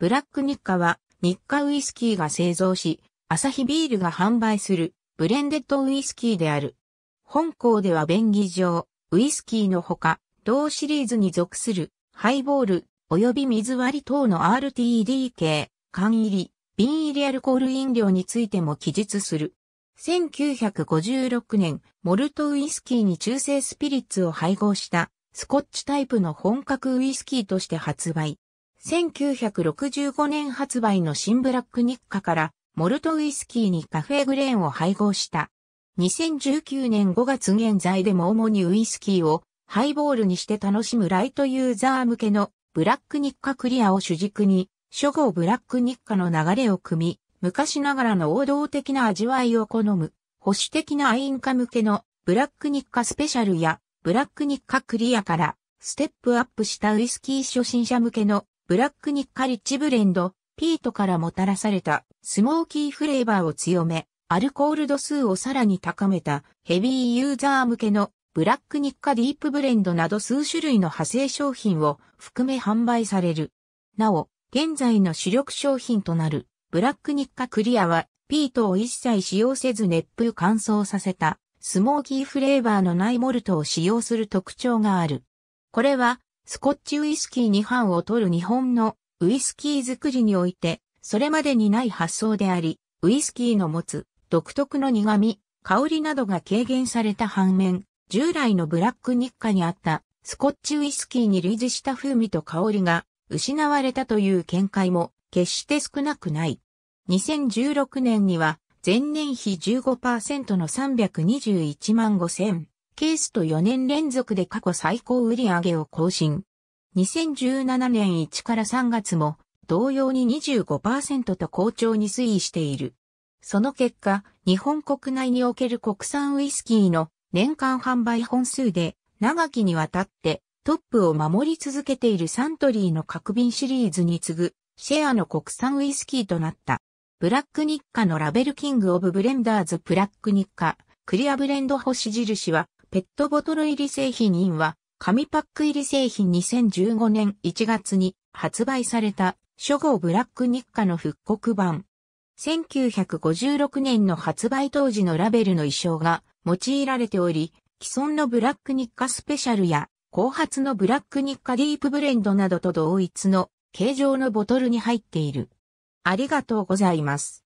ブラック日課は日課ウイスキーが製造し、アサヒビールが販売するブレンデッドウイスキーである。本校では便宜上、ウイスキーのほか、同シリーズに属するハイボール及び水割り等の RTD 系、缶入り、瓶入りアルコール飲料についても記述する。1956年、モルトウイスキーに中性スピリッツを配合したスコッチタイプの本格ウイスキーとして発売。1965年発売の新ブラック日課からモルトウイスキーにカフェグレーンを配合した。2019年5月現在でも主にウイスキーをハイボールにして楽しむライトユーザー向けのブラック日課クリアを主軸に、初号ブラック日課の流れを組み、昔ながらの王道的な味わいを好む、保守的なアインカ向けのブラック日課スペシャルやブラック日課クリアからステップアップしたウイスキー初心者向けのブラックニッカリッチブレンド、ピートからもたらされたスモーキーフレーバーを強め、アルコール度数をさらに高めたヘビーユーザー向けのブラックニッカディープブレンドなど数種類の派生商品を含め販売される。なお、現在の主力商品となるブラックニッカクリアはピートを一切使用せず熱風乾燥させたスモーキーフレーバーのないモルトを使用する特徴がある。これはスコッチウイスキーに版を取る日本のウイスキー作りにおいて、それまでにない発想であり、ウイスキーの持つ独特の苦味、香りなどが軽減された反面、従来のブラック日課にあったスコッチウイスキーに類似した風味と香りが失われたという見解も決して少なくない。2016年には前年比15%の321万5000ケースと4年連続で過去最高売上を更新。2017年1から3月も同様に25%と好調に推移している。その結果、日本国内における国産ウイスキーの年間販売本数で長きにわたってトップを守り続けているサントリーの角瓶シリーズに次ぐシェアの国産ウイスキーとなった。ブラック日課のラベルキングオブブレンダーズブラック日課クリアブレンド星印はペットボトル入り製品インは、紙パック入り製品2015年1月に発売された初号ブラック日課の復刻版。1956年の発売当時のラベルの衣装が用いられており、既存のブラック日課スペシャルや、後発のブラック日課ディープブレンドなどと同一の形状のボトルに入っている。ありがとうございます。